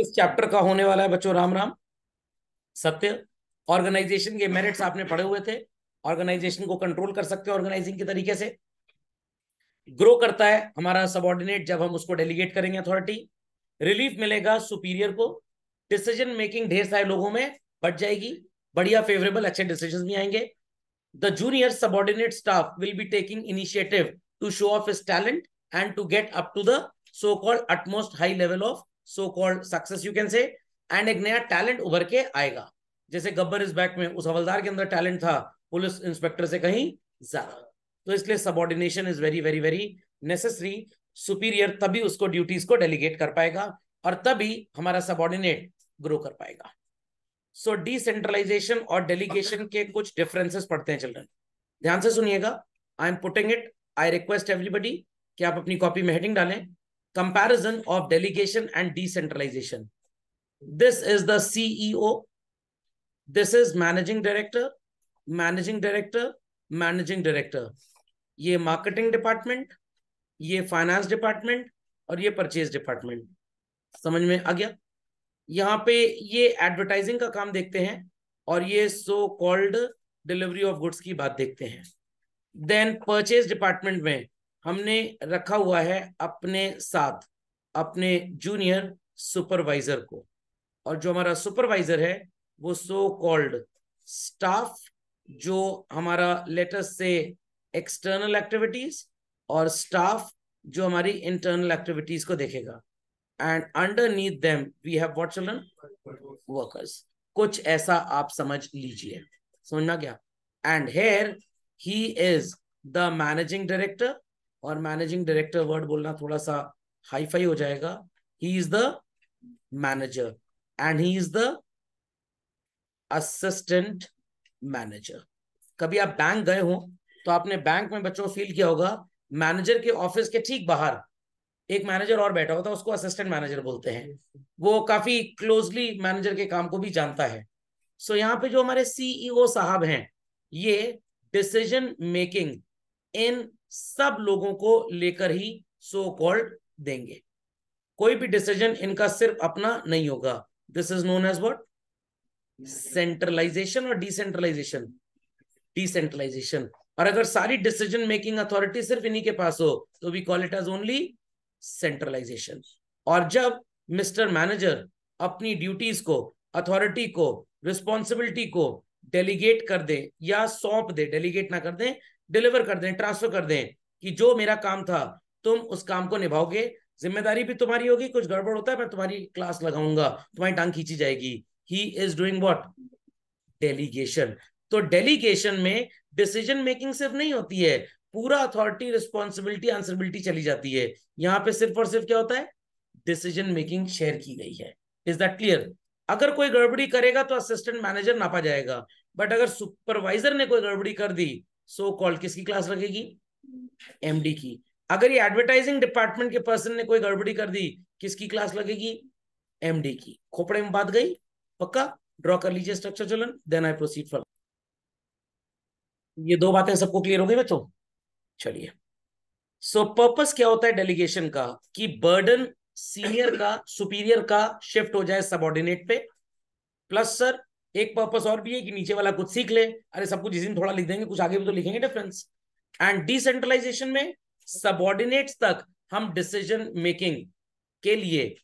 इस चैप्टर का होने वाला है बच्चों राम राम सत्य ऑर्गेनाइजेशन के मेरिट्स आपने पढ़े हुए थे ऑर्गेनाइजेशन को कंट्रोल कर सकते हैं ऑर्गेनाइजिंग के तरीके से ग्रो करता है हमारा सबॉर्डिनेट जब हम उसको डेलीगेट करेंगे अथॉरिटी रिलीफ मिलेगा सुपीरियर को डिसीजन मेकिंग ढेर सारे लोगों में बढ़ जाएगी बढ़िया फेवरेबल अच्छे डिसीजन भी आएंगे the junior subordinate staff will be taking initiative to show off is talent and to get up to the so called utmost high level of so called success you can say and एक नया talent उभर के आएगा जैसे गब्बर इस back में उस हवलदार के अंदर टैलेंट था पुलिस इंस्पेक्टर से कहीं ज्यादा तो इसलिए subordination is very very very necessary superior तभी उसको ड्यूटीज को डेलीगेट कर पाएगा और तभी हमारा सबॉर्डिनेट ग्रो कर पाएगा सो डिसेंट्रलाइजेशन और डेलीगेशन के कुछ डिफरेंसेस पढ़ते हैं चिल्ड्रन ध्यान से सुनिएगा I am putting it I request everybody कि आप अपनी कॉपी में हेडिंग डालें comparison of delegation and decentralization. This is the CEO. This is managing director, managing director, managing director. ye marketing department, ye finance department aur ye purchase department. samajh mein aa gaya yahan pe ye advertising ka kaam dekhte hain aur ye so called delivery of goods ki baat dekhte hain then purchase department mein हमने रखा हुआ है अपने साथ अपने junior supervisor को और जो हमारा सुपरवाइजर है वो सो कॉल्ड स्टाफ जो हमारा लेटेस्ट से एक्सटर्नल एक्टिविटीज और स्टाफ जो हमारी इंटरनल एक्टिविटीज को देखेगा underneath them we have what children workers कुछ ऐसा आप समझ लीजिए समझना क्या and here he is the managing director और मैनेजिंग डायरेक्टर वर्ड बोलना थोड़ा सा हाईफाई हो जाएगा he is the manager and he is the assistant manager कभी आप बैंक गए हो तो आपने बैंक में बच्चों फील किया होगा मैनेजर के ऑफिस के ठीक बाहर एक मैनेजर और बैठा होता है उसको असिस्टेंट मैनेजर बोलते हैं वो काफी क्लोजली मैनेजर के काम को भी जानता है सो so, यहाँ पे जो हमारे सीईओ e साहब हैं ये डिसीजन मेकिंग इन सब लोगों को लेकर ही सो कॉल्ड देंगे कोई भी डिसीजन इनका सिर्फ अपना नहीं होगा this is known as what centralization और डिसेंट्रलाइजेशन डिसेंट्रलाइजेशन और अगर सारी डिसीजन मेकिंग अथॉरिटी सिर्फ इन्हीं के पास हो तो we call it as only centralization और जब मिस्टर मैनेजर अपनी ड्यूटीज को अथॉरिटी को रिस्पॉन्सिबिलिटी को डेलीगेट कर दे या सौंप दे डेलीगेट ना कर दे डिलीवर कर दें ट्रांसफर कर दें कि जो मेरा काम था तुम उस काम को निभाओगे जिम्मेदारी भी तुम्हारी होगी कुछ गड़बड़ होता है मैं तुम्हारी क्लास लगाऊंगा तुम्हारी टांग खींची जाएगी he is doing what delegation तो डेलीगेशन में डिसीजन मेकिंग सिर्फ नहीं होती है पूरा अथॉरिटी रिस्पॉन्सिबिलिटी आंसरबिलिटी चली जाती है यहाँ पे सिर्फ और सिर्फ क्या होता है डिसीजन मेकिंग शेयर की गई है इज दैट क्लियर अगर कोई गड़बड़ी करेगा तो असिस्टेंट मैनेजर नापा जाएगा बट अगर सुपरवाइजर ने कोई गड़बड़ी कर दी सो कॉल किसकी क्लास लगेगी एमडी hmm. की अगर ये एडवर्टाइजिंग डिपार्टमेंट के पर्सन ने कोई गड़बड़ी कर दी किसकी क्लास लगेगी एमडी की खोपड़े में बात गई पक्का ड्रॉ कर लीजिए स्ट्रक्चर चलन देन आई प्रोसीड फॉर ये दो बातें सबको क्लियर हो गई बच्चों चलिए सो पर्पस क्या होता है डेलीगेशन का कि बर्डन सीनियर का सुपीरियर का शिफ्ट हो जाए सबॉर्डिनेट पे प्लस सर एक पर्पस और भी है कि नीचे वाला कुछ सीख ले अरे सब कुछ जिसमें थोड़ा लिख देंगे कुछ आगे भी तो लिखेंगे डिफरेंस एंड डिसेंट्रलाइजेशन में सबॉर्डिनेट्स तक हम डिसीजन मेकिंग के लिए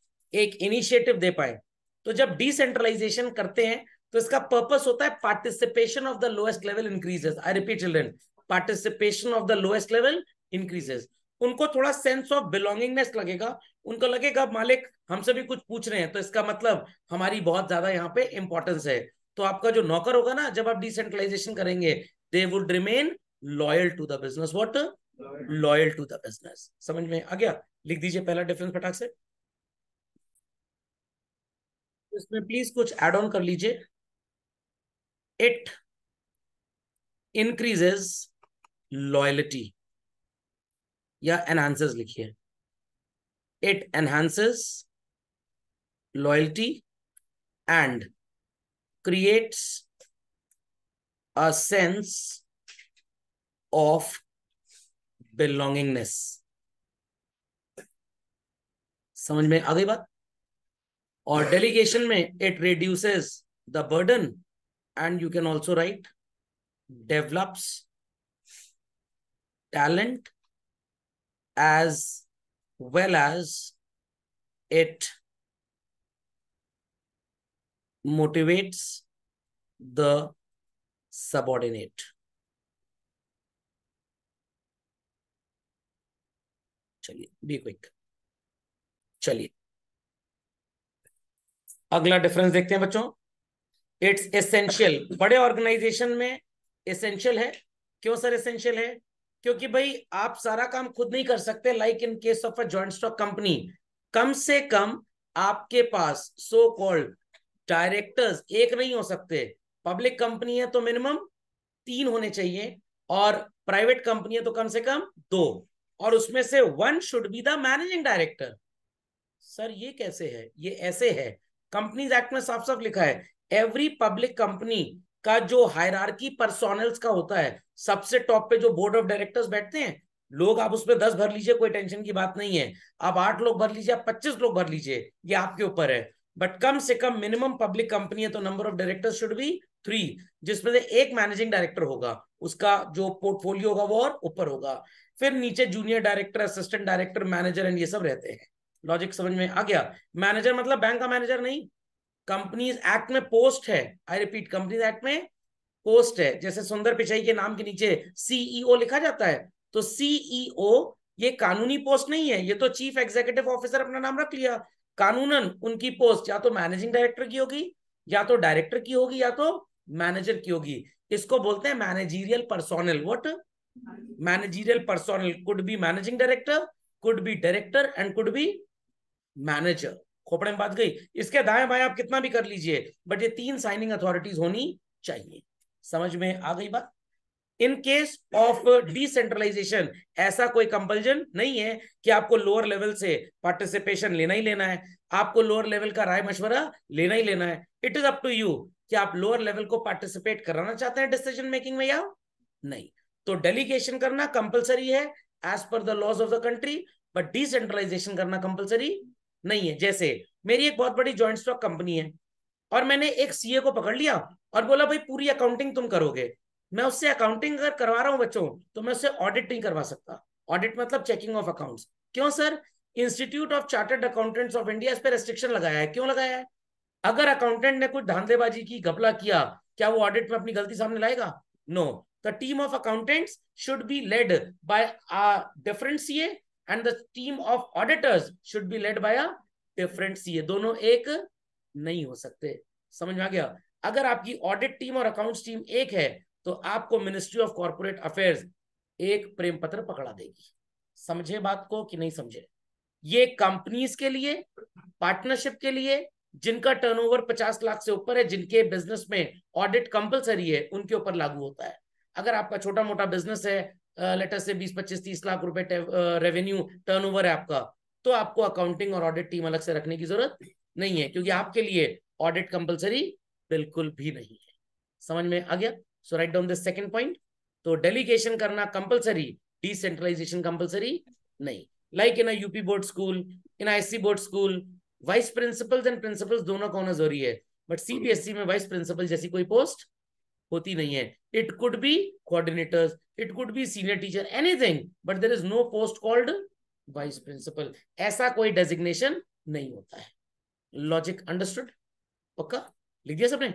एक इनिशिएटिव दे पाए तो जब डिसेंट्रलाइजेशन करते हैं तो इसका पर्पस होता है participation of the lowest level increases I repeat children participation of the lowest level increases उनको थोड़ा सेंस ऑफ बिलोंगिंगनेस लगेगा उनको लगेगा मालिक हमसे भी कुछ पूछ रहे हैं तो इसका मतलब हमारी बहुत ज्यादा यहाँ पे इंपॉर्टेंस है तो आपका जो नौकर होगा ना जब आप डिसेंट्रलाइजेशन करेंगे they would remain loyal to the business what loyal to the business समझ में आ गया लिख दीजिए पहला डिफरेंस फटाक से इसमें प्लीज कुछ एड ऑन कर लीजिए इट इंक्रीजेज लॉयलिटी या एनहांसेस लिखिए it enhances loyalty and creates a sense of belongingness समझ में आ गई बात और डेलीगेशन में it reduces the burden and you can also write develops talent as well as it motivates the subordinate. चलिए बी क्विक चलिए अगला डिफरेंस देखते हैं बच्चों इट्स एसेंशियल बड़े ऑर्गेनाइजेशन में एसेंशियल है क्यों सर एसेंशियल है क्योंकि भाई आप सारा काम खुद नहीं कर सकते like in case of a joint stock company कम से कम आपके पास सो कॉल्ड डायरेक्टर्स एक नहीं हो सकते पब्लिक कंपनी है तो मिनिमम तीन होने चाहिए और प्राइवेट कंपनी है तो कम से कम दो और उसमें से one should be the managing director sir ये कैसे है ये ऐसे है कंपनीज एक्ट में साफ साफ लिखा है एवरी पब्लिक कंपनी का जो हायरकी पर्सोनल्स का होता है सबसे टॉप पे जो बोर्ड ऑफ डायरेक्टर्स बैठते हैं लोग आप उसमें दस भर लीजिए कोई टेंशन की बात नहीं है आप आठ लोग भर लीजिए आप पच्चीस लोग भर लीजिए ये आपके ऊपर है बट कम से कम मिनिमम पब्लिक कंपनी है तो number of director should be three जिसमें से एक मैनेजिंग डायरेक्टर होगा उसका जो पोर्टफोलियो होगा वो और ऊपर होगा फिर नीचे junior director assistant director manager and ये सब रहते हैं लॉजिक समझ में आ गया मैनेजर मतलब बैंक का मैनेजर नहीं कंपनीज एक्ट में पोस्ट है आई रिपीट कंपनीज एक्ट में पोस्ट है जैसे सुंदर पिचाई के नाम के नीचे सीईओ e लिखा जाता है तो सीईओ e ये कानूनी पोस्ट नहीं है ये तो चीफ एग्जीक्यूटिव ऑफिसर अपना नाम रख लिया कानूनन उनकी पोस्ट या तो मैनेजिंग डायरेक्टर की होगी या तो डायरेक्टर की होगी या तो मैनेजर की होगी इसको बोलते हैं managerial personnel what managerial personnel could be managing director could be director and could be manager खोपड़े में बात गई इसके दाएं बाएं आप कितना भी कर लीजिए बट ये तीन साइनिंग अथॉरिटीज होनी चाहिए समझ में आ गई बात इन केस ऑफ डिसेंट्रलाइजेशन ऐसा कोई कंपल्जन नहीं है कि आपको लोअर लेवल से पार्टिसिपेशन लेना ही लेना है आपको लोअर लेवल का राय मशवरा लेना ही लेना है it is up to you कि आप लोअर लेवल को पार्टिसिपेट कराना चाहते हैं डिसीजन मेकिंग में या नहीं तो डेलीगेशन करना कंपलसरी है as per the laws of the country but decentralisation करना कंपलसरी नहीं है जैसे मेरी एक बहुत बड़ी ज्वाइंट स्टॉक कंपनी है और मैंने एक सीए को पकड़ लिया और बोला भाई पूरी अकाउंटिंग तुम करोगे मैं उससे अकाउंटिंग अगर करवा रहा हूँ बच्चों तो मैं उससे ऑडिट नहीं करवा सकता ऑडिट मतलब चेकिंग ऑफ अकाउंट क्यों sir institute of chartered accountants of India इस पर रेस्ट्रिक्शन लगाया है क्यों लगाया है अगर अकाउंटेंट ने कुछ धांधेबाजी की घपला किया क्या वो ऑडिट में अपनी गलती सामने लाएगा no the team of accountants should be led by different CA and the team of auditors should be led by a different CA दोनों एक नहीं हो सकते समझ में आ गया अगर आपकी ऑडिट टीम और अकाउंट्स टीम एक है तो आपको मिनिस्ट्री ऑफ कॉर्पोरेट अफेयर्स एक प्रेम पत्र पकड़ा देगी समझे बात को कि नहीं समझे ये कंपनीज के लिए पार्टनरशिप के लिए जिनका टर्नओवर 50 लाख से ऊपर है जिनके बिजनेस में ऑडिट कंपलसरी है उनके ऊपर लागू होता है अगर आपका छोटा मोटा बिजनेस है लेटर से बीस पच्चीस तीस लाख रुपए रेवेन्यू टर्न है आपका तो आपको अकाउंटिंग और ऑडिट टीम अलग से रखने की जरूरत नहीं है क्योंकि आपके लिए ऑडिट कंपलसरी बिल्कुल भी नहीं है समझ में आ गया so write down the second point तो डेलीगेशन करना कंपलसरी डिसेंट्रलाइजेशन कंपलसरी नहीं like in UP board school in IC board school vice principals and principals दोनों का होना जरूरी है बट सीबीएसई में वाइस प्रिंसिपल जैसी कोई पोस्ट होती नहीं है it could be coordinators it could be senior teacher anything but there is no post called vice principal ऐसा कोई डेजिग्नेशन नहीं होता है लॉजिक अंडरस्टूड पक्का लिख दिया सबने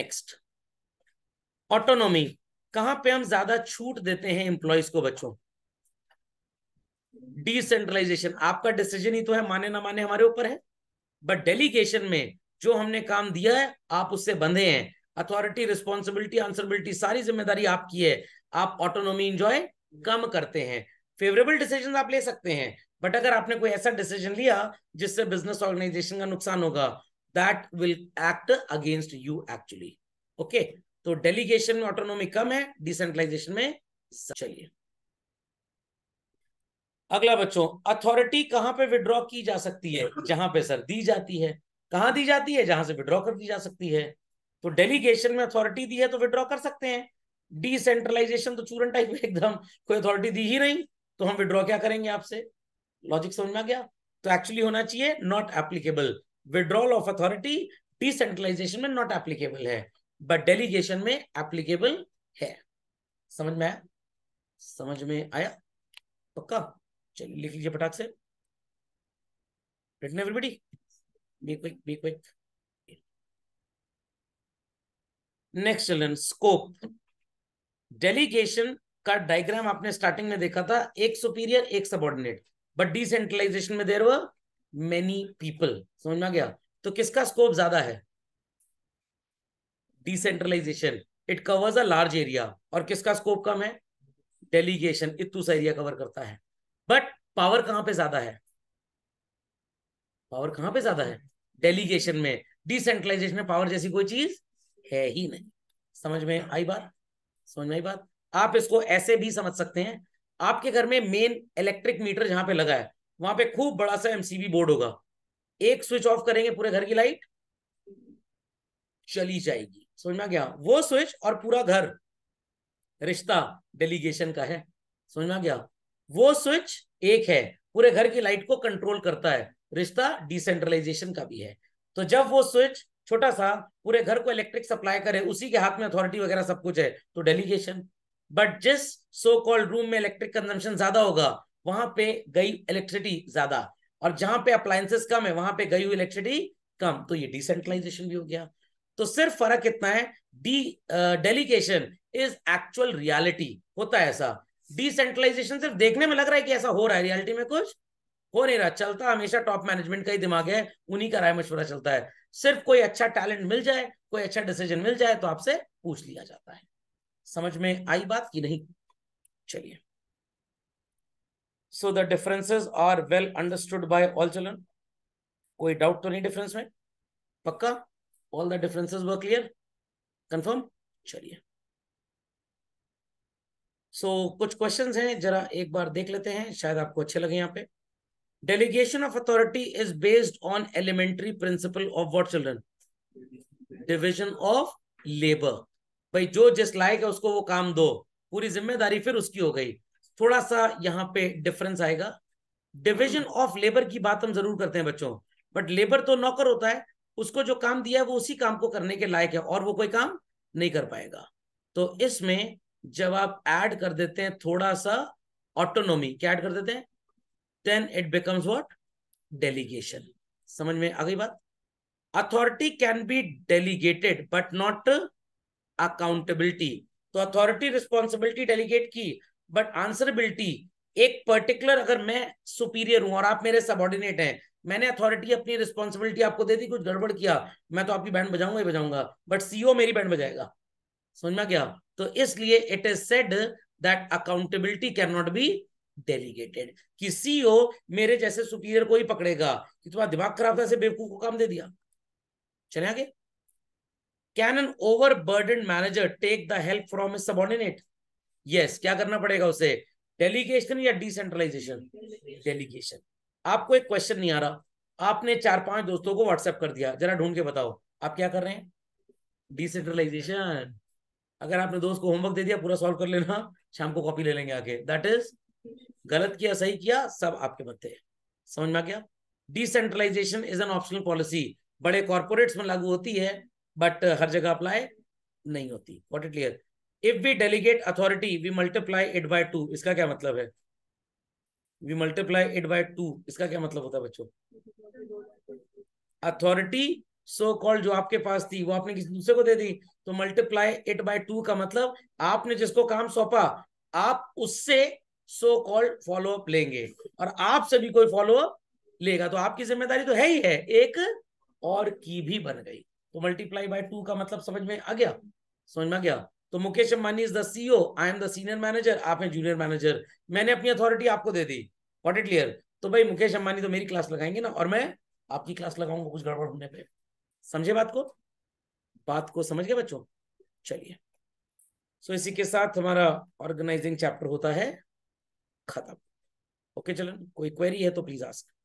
नेक्स्ट ऑटोनॉमी कहां पे हम ज्यादा छूट देते हैं एम्प्लॉइज को बच्चों डिसेंट्रलाइजेशन आपका डिसीजन ही तो है माने ना माने हमारे ऊपर है बट डेलीगेशन में जो हमने काम दिया है आप उससे बंधे हैं अथॉरिटी रिस्पॉन्सिबिलिटी आंसरबिलिटी सारी जिम्मेदारी आपकी है आप ऑटोनोमी इंजॉय कम करते हैं फेवरेबल डिसीजन आप ले सकते हैं बट अगर आपने कोई ऐसा डिसीजन लिया जिससे बिजनेस ऑर्गेनाइजेशन का नुकसान होगा that will act against you actually okay तो डेलीगेशन में ऑटोनोमी कम है डिसेंट्रलाइजेशन में चलिए अगला बच्चों अथॉरिटी कहां पे विड्रॉ की जा सकती है जहां पे सर दी जाती है कहां दी जाती है जहां से विड्रॉ कर दी जा सकती है तो डेलीगेशन में अथॉरिटी दी है तो विड्रॉ कर सकते हैं डिसेंट्रलाइजेशन तो चूरन टाइप में एकदम कोई अथॉरिटी दी ही नहीं तो हम विड्रॉ क्या करेंगे आपसे लॉजिक समझ में आ गया तो एक्चुअली होना चाहिए not applicable withdrawal of authority decentralisation में नॉट एप्लीकेबल है बट डेलीगेशन में एप्लीकेबल है समझ में आया समझ में आया पक्का चलिए लिख लीजिए पटाख से written everybody be quick be quick next चलन स्कोप डेलीगेशन का डायग्राम आपने स्टार्टिंग में देखा था एक सुपीरियर एक सबॉर्डिनेट बट डिसेंट्रलाइजेशन में देर वेनी पीपल समझ में गया तो किसका स्कोप ज्यादा है decentralisation it covers a large area और किसका स्कोप कम है डेलीगेशन इतू एरिया कवर करता है बट पावर कहां पे ज्यादा है पावर कहां पे ज्यादा है डेलीगेशन में डिसेंट्रलाइजेशन में पावर जैसी कोई चीज है ही नहीं समझ में आई बात समझ में आई बात आप इसको ऐसे भी समझ सकते हैं आपके घर में मेन इलेक्ट्रिक मीटर जहां पे लगा है वहां पे खूब बड़ा सा एमसीबी बोर्ड होगा एक स्विच ऑफ करेंगे पूरे घर की लाइट चली जाएगी समझ में आ गया वो स्विच और पूरा घर रिश्ता डेलीगेशन का है समझ में आ गया वो स्विच एक है पूरे घर की लाइट को कंट्रोल करता है रिश्ता डिसेंट्रलाइजेशन का भी है तो जब वो स्विच छोटा सा पूरे घर को इलेक्ट्रिक सप्लाई करे उसी के हाथ में अथॉरिटी वगैरह सब कुछ है तो डेलीगेशन बट जिस सो कॉल्ड रूम में इलेक्ट्रिक कंजम्पशन ज्यादा होगा वहां पे गई इलेक्ट्रिसिटी ज्यादा और जहां पे अप्लायसेस कम है वहां पे गई हुई इलेक्ट्रिसिटी कम तो ये डिसेंट्रलाइजेशन भी हो गया तो सिर्फ फर्क इतना है the delegation is actual reality होता है ऐसा डिसेंट्रलाइजेशन सिर्फ देखने में लग रहा है कि ऐसा हो रहा है रियालिटी में कुछ हो नहीं रहा चलता हमेशा टॉप मैनेजमेंट का ही दिमाग है उन्हीं का राय मशवरा चलता है सिर्फ कोई अच्छा टैलेंट मिल जाए कोई अच्छा डिसीजन मिल जाए तो आपसे पूछ लिया जाता है समझ में आई बात की नहीं चलिए so the differences are well understood by all children कोई डाउट तो नहीं डिफरेंस में पक्का all the differences were clear confirm चलिए सो so, कुछ क्वेश्चंस हैं जरा एक बार देख लेते हैं शायद आपको अच्छे लगे यहाँ पे delegation of authority is based on elementary principle of what children? Division of labor. भाई जो जिस लायक है उसको वो काम दो पूरी जिम्मेदारी फिर उसकी हो गई थोड़ा सा यहाँ पे डिफरेंस आएगा डिविजन ऑफ लेबर की बात हम जरूर करते हैं बच्चों बट लेबर तो नौकर होता है उसको जो काम दिया है वो उसी काम को करने के लायक है और वो कोई काम नहीं कर पाएगा तो इसमें जब आप एड कर देते हैं थोड़ा सा ऑटोनोमी क्या एड कर देते हैं then it becomes what? Delegation. समझ में आ गई बात authority can be delegated but not accountability तो अथॉरिटी रिस्पॉन्सिबिलिटी डेलीगेट की बट आंसरबिलिटी एक पर्टिकुलर अगर मैं सुपीरियर हूं और आप मेरे सबॉर्डिनेट हैं मैंने अथॉरिटी अपनी रिस्पॉन्सिबिलिटी आपको दे दी कुछ गड़बड़ किया मैं तो आपकी बैंड बजाऊंगा ही बजाऊंगा बट सीओ e मेरी बैंड बजाएगा समझ में क्या तो इसलिए it is said that accountability can not be delegated कि सीईओ मेरे जैसे सुपीरियर को ही पकड़ेगा कि तुम्हारा दिमाग खराब था बेवकूफ को काम दे दिया चले आगे can an over burden manager take the help from a subordinate yes क्या करना पड़ेगा उसे डेलीगेशन या डिसेंट्रलाइजेशन डेलीगेशन आपको एक क्वेश्चन नहीं आ रहा आपने चार पांच दोस्तों को व्हाट्सएप कर दिया जरा ढूंढ के बताओ आप क्या कर रहे हैं डिसेंट्रलाइजेशन अगर आपने दोस्त को होमवर्क दे दिया पूरा सॉल्व कर लेना शाम को कॉपी ले लेंगे आके दैट इज गलत किया सही किया सब आपके बनते हैं समझ में आ गया decentralisation is an optional policy बड़े कॉर्पोरेट्स में लागू होती है बट हर जगह अप्लाई नहीं होती what it clear if we delegate authority we multiply it by two इसका क्या मतलब है we multiply it by two इसका क्या मतलब होता है बच्चों अथॉरिटी सो कॉल्ड जो आपके पास थी वो आपने किसी दूसरे को दे दी तो मल्टीप्लाई इट बाय टू का मतलब आपने जिसको काम सौंपा आप उससे सो कॉल्ड अप लेंगे और आप सभी कोई फॉलो अप लेगा तो आपकी जिम्मेदारी तो है ही है एक और की भी बन गई तो मल्टीप्लाई बाय टू का मतलब समझ में आ गया समझ में आ गया तो Mukesh Ambani is the CEO I am the senior manager आप हैं जूनियर मैनेजर मैंने अपनी अथॉरिटी आपको दे दी वॉट इट क्लियर तो भाई मुकेश अंबानी तो मेरी क्लास लगाएंगे ना और मैं आपकी क्लास लगाऊंगा कुछ गड़बड़ होने पे समझे बात को बात को समझ गए बच्चों चलिए सो so, इसी के साथ हमारा ऑर्गेनाइजिंग चैप्टर होता है खत्म ओके चलन कोई क्वेरी है तो प्लीज आस्क